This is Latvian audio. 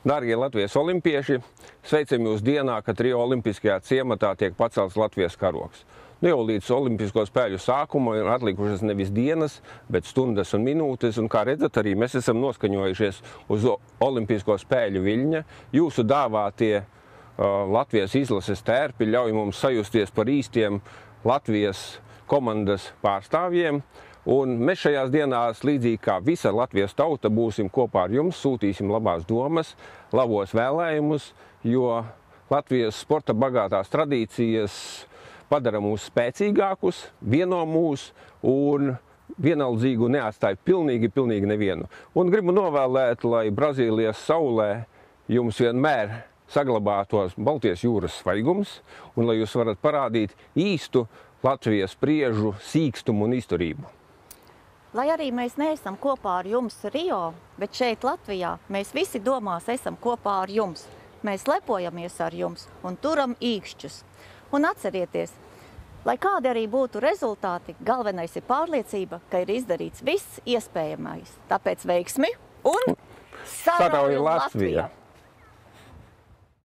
Dārgie Latvijas olimpieši, sveicam jūs dienā, kad Rio olimpiskajā ciematā tiek pacelts Latvijas karoks. Nu jau līdz olimpisko spēļu sākuma ir atlikušas nevis dienas, bet stundas un minūtes, un kā redzat, arī mēs esam noskaņojušies uz olimpisko spēļu viļņa. Jūsu dāvātie uh, Latvijas izlases tērpi ļauj mums sajusties par īstiem Latvijas komandas pārstāvjiem. Uh, Un mēs šajās dienās, līdzīgi kā visa Latvijas tauta, būsim kopā ar jums, sūtīsim labās domas, labos vēlējumus, jo Latvijas sporta bagātās tradīcijas padara mūs spēcīgākus, vieno mūs un vienaldzīgu neatstāja pilnīgi, pilnīgi nevienu. Un gribu novēlēt, lai Brazīlijas saulē jums vienmēr saglabātos Baltijas jūras svaigums un lai jūs varat parādīt īstu Latvijas priežu sīkstumu un izturību. Lai arī mēs neesam kopā ar jums Rio, bet šeit Latvijā mēs visi domās esam kopā ar jums. Mēs lepojamies ar jums un turam īkšķus. Un atcerieties, lai kādi arī būtu rezultāti, galvenais ir pārliecība, ka ir izdarīts viss iespējamais. Tāpēc veiksmi un sarauju Latviju! Latviju.